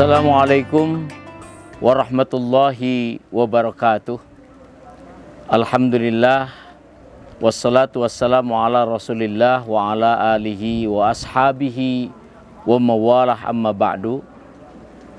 Assalamualaikum warahmatullahi wabarakatuh. Alhamdulillah wassalatu wassalamu ala Rasulillah wa ala alihi wa ashabihi wa mawalah amma ba'du.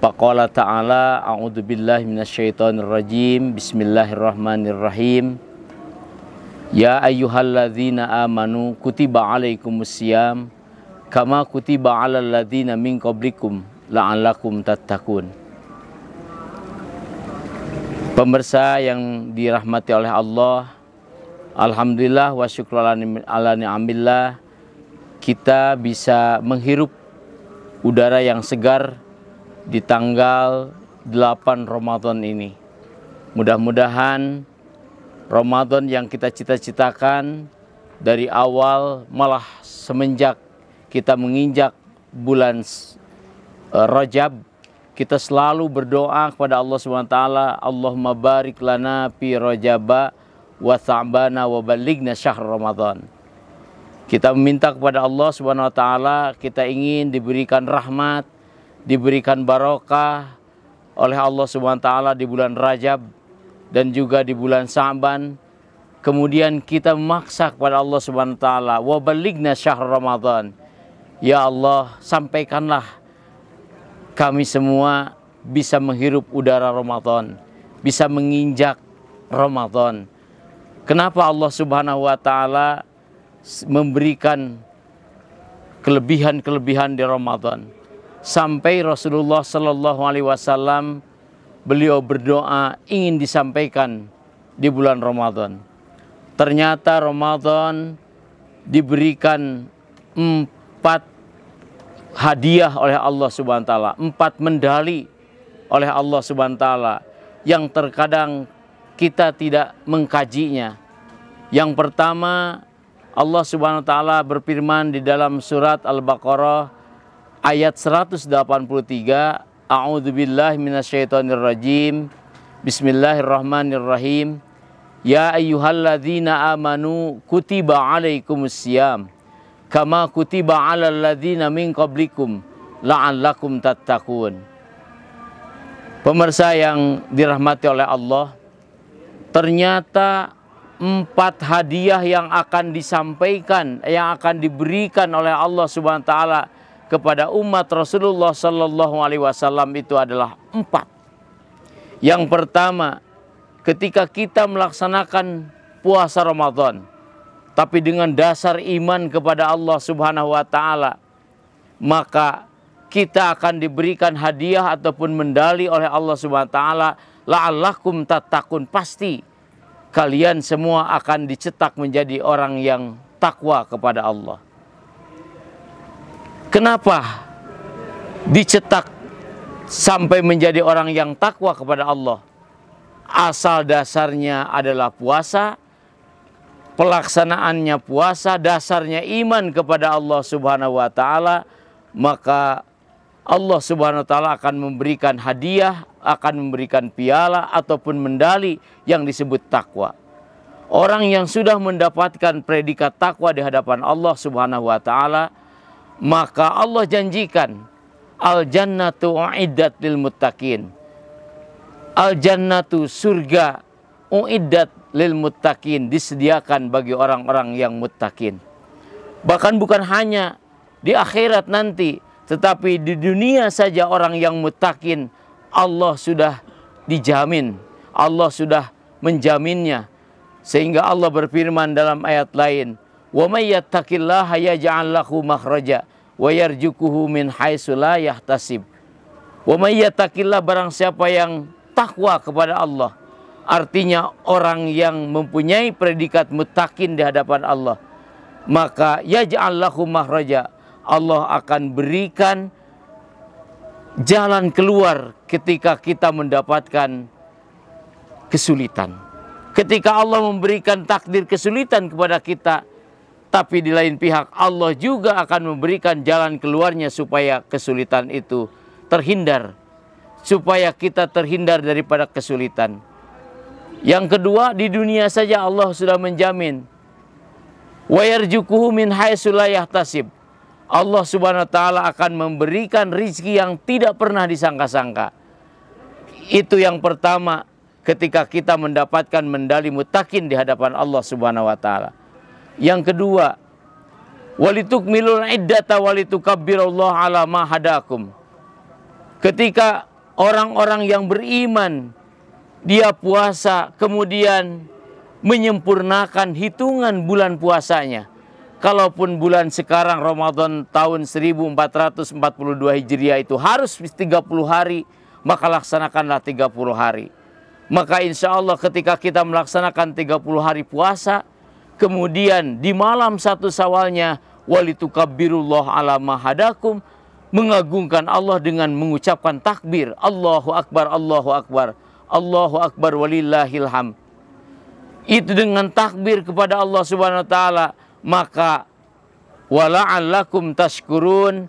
Faqala ta'ala a'udzu billahi minasyaitonir rajim. Bismillahirrahmanirrahim. Ya ayyuhalladzina amanu kutiba alaikumus kama kutiba alal ladzina min qablikum la'allakum tattaqun. Pemirsa yang dirahmati oleh Allah, alhamdulillah wa ala kita bisa menghirup udara yang segar di tanggal 8 Ramadan ini. Mudah-mudahan Ramadan yang kita cita-citakan dari awal malah semenjak kita menginjak bulan Eh, Rajab kita selalu berdoa kepada Allah Subhanahu wa taala, Allahumma barik lana fi Rajaba wa Sa'bana wa balighna syahr Ramadan. Kita meminta kepada Allah Subhanahu wa taala, kita ingin diberikan rahmat, diberikan barokah oleh Allah Subhanahu wa taala di bulan Rajab dan juga di bulan Sa'ban. Kemudian kita memaksa kepada Allah Subhanahu wa taala, wa balighna syahr Ramadan. Ya Allah, sampaikanlah kami semua bisa menghirup udara Ramadan, bisa menginjak Ramadan. Kenapa Allah Subhanahu wa taala memberikan kelebihan-kelebihan di Ramadan? Sampai Rasulullah sallallahu alaihi wasallam beliau berdoa ingin disampaikan di bulan Ramadan. Ternyata Ramadan diberikan empat hadiah oleh Allah Subhanahu Wataala, taala, empat medali oleh Allah Subhanahu Wataala taala yang terkadang kita tidak mengkajinya. Yang pertama, Allah Subhanahu Wataala taala berfirman di dalam surat Al-Baqarah ayat 183, A'udzubillahi minasyaitonirrajim. Bismillahirrahmanirrahim. Ya ayyuhalladzina amanu kutiba alaikumus syiyam kama kutiba 'alal ladzina min qablikum la'allakum tattaqun. Pemirsa yang dirahmati oleh Allah, ternyata empat hadiah yang akan disampaikan, yang akan diberikan oleh Allah Subhanahu wa taala kepada umat Rasulullah sallallahu alaihi wasallam itu adalah empat. Yang pertama, ketika kita melaksanakan puasa Ramadan, tapi dengan dasar iman kepada Allah Subhanahu wa taala maka kita akan diberikan hadiah ataupun mendali oleh Allah Subhanahu wa taala la'allakum tatakun pasti kalian semua akan dicetak menjadi orang yang takwa kepada Allah kenapa dicetak sampai menjadi orang yang takwa kepada Allah asal dasarnya adalah puasa pelaksanaannya puasa, dasarnya iman kepada Allah Subhanahu wa taala, maka Allah Subhanahu wa taala akan memberikan hadiah, akan memberikan piala ataupun mendali yang disebut takwa. Orang yang sudah mendapatkan predikat takwa di hadapan Allah Subhanahu wa taala, maka Allah janjikan al jannatu uiddat lil muttaqin. Al jannatu surga uiddat lil muttaqin disediakan bagi orang-orang yang muttaqin. Bahkan bukan hanya di akhirat nanti, tetapi di dunia saja orang yang muttaqin Allah sudah dijamin, Allah sudah menjaminnya. Sehingga Allah berfirman dalam ayat lain, "Wa may yattaqillaha yaj'al lahu makhraja wa yarzuquhu min haitsu la yahtasib." Wa may barang siapa yang takwa kepada Allah, artinya orang yang mempunyai predikat mutakin di hadapan Allah maka ya yaj'allahu mahraja Allah akan berikan jalan keluar ketika kita mendapatkan kesulitan ketika Allah memberikan takdir kesulitan kepada kita tapi di lain pihak Allah juga akan memberikan jalan keluarnya supaya kesulitan itu terhindar supaya kita terhindar daripada kesulitan yang kedua, di dunia saja Allah sudah menjamin. Wa min haitsu la Allah Subhanahu wa taala akan memberikan rizki yang tidak pernah disangka-sangka. Itu yang pertama ketika kita mendapatkan mendali mutakin di hadapan Allah Subhanahu wa taala. Yang kedua, milul iddata walitukabbirullah ala ma hadakum. Ketika orang-orang yang beriman dia puasa kemudian menyempurnakan hitungan bulan puasanya. Kalaupun bulan sekarang Ramadan tahun 1442 Hijriah itu harus 30 hari, maka laksanakanlah 30 hari. Maka insya Allah ketika kita melaksanakan 30 hari puasa, kemudian di malam satu sawalnya, walitukabbirullah ala mahadakum, mengagungkan Allah dengan mengucapkan takbir, Allahu Akbar, Allahu Akbar. Allahu Akbar walillahilham. Itu dengan takbir kepada Allah Subhanahu wa taala, maka wala'allakum tashkurun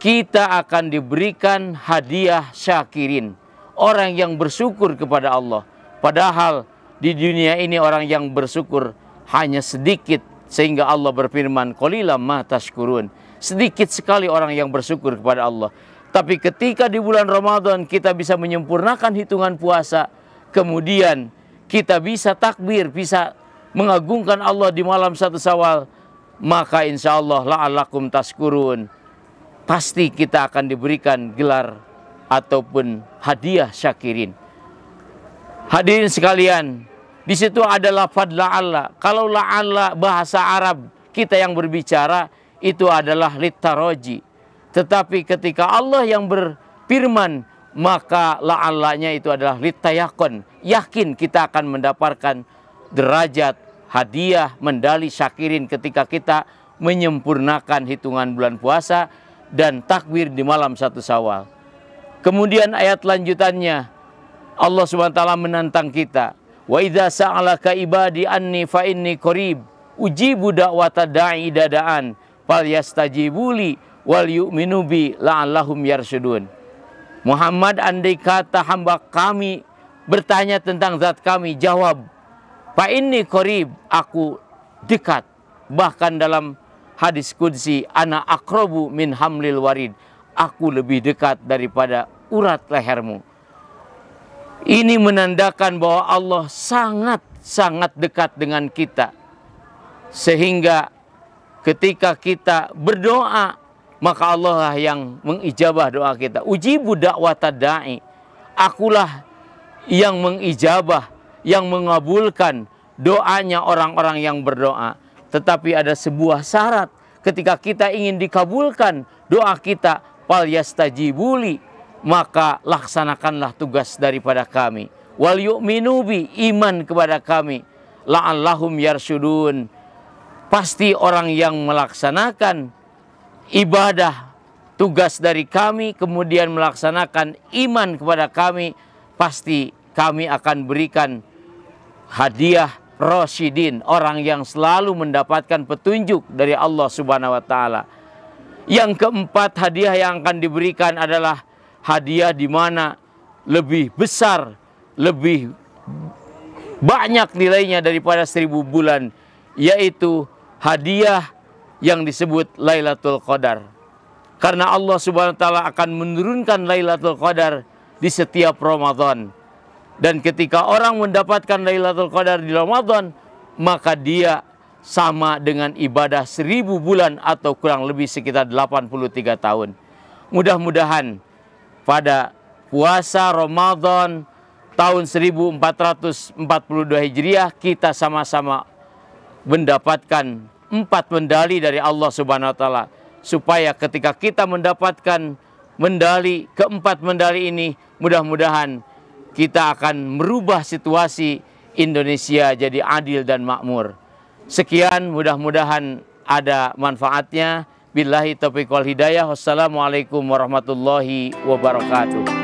kita akan diberikan hadiah syakirin, orang yang bersyukur kepada Allah. Padahal di dunia ini orang yang bersyukur hanya sedikit sehingga Allah berfirman qalilam ma tashkurun. Sedikit sekali orang yang bersyukur kepada Allah. Tapi ketika di bulan Ramadan kita bisa menyempurnakan hitungan puasa, kemudian kita bisa takbir, bisa mengagungkan Allah di malam satu sawal, maka insya Allah la'alakum taskurun. Pasti kita akan diberikan gelar ataupun hadiah syakirin. Hadirin sekalian, di situ ada lafad la'alla. Kalau la'alla bahasa Arab kita yang berbicara itu adalah litaroji. Tetapi ketika Allah yang berfirman, maka la'allanya itu adalah litayakon. Yakin kita akan mendapatkan derajat, hadiah, mendali syakirin ketika kita menyempurnakan hitungan bulan puasa dan takbir di malam satu sawal. Kemudian ayat lanjutannya, Allah SWT menantang kita. Wa idza sa'alaka ibadi anni fa inni qarib ujibu da'wata da'i dada'an fal wal yu'minu bi la'allahum yarsudun. Muhammad andai kata hamba kami bertanya tentang zat kami, jawab, pak ini korib, aku dekat. Bahkan dalam hadis kudsi, ana akrobu min hamlil warid. Aku lebih dekat daripada urat lehermu. Ini menandakan bahwa Allah sangat-sangat dekat dengan kita. Sehingga ketika kita berdoa maka Allah lah yang mengijabah doa kita. Uji budak watadai, Akulah yang mengijabah, yang mengabulkan doanya orang-orang yang berdoa. Tetapi ada sebuah syarat ketika kita ingin dikabulkan doa kita fal yastajibuli maka laksanakanlah tugas daripada kami wal yu'minu minubi iman kepada kami la'allahum sudun. pasti orang yang melaksanakan ibadah tugas dari kami kemudian melaksanakan iman kepada kami pasti kami akan berikan hadiah Rosidin orang yang selalu mendapatkan petunjuk dari Allah Subhanahu wa taala. Yang keempat hadiah yang akan diberikan adalah hadiah di mana lebih besar, lebih banyak nilainya daripada seribu bulan yaitu hadiah yang disebut Lailatul Qadar. Karena Allah Subhanahu wa taala akan menurunkan Lailatul Qadar di setiap Ramadan. Dan ketika orang mendapatkan Lailatul Qadar di Ramadan, maka dia sama dengan ibadah seribu bulan atau kurang lebih sekitar 83 tahun. Mudah-mudahan pada puasa Ramadan tahun 1442 Hijriah kita sama-sama mendapatkan empat mendali dari Allah Subhanahu wa taala supaya ketika kita mendapatkan mendali keempat mendali ini mudah-mudahan kita akan merubah situasi Indonesia jadi adil dan makmur. Sekian mudah-mudahan ada manfaatnya. Billahi taufiq wal hidayah. Wassalamualaikum warahmatullahi wabarakatuh.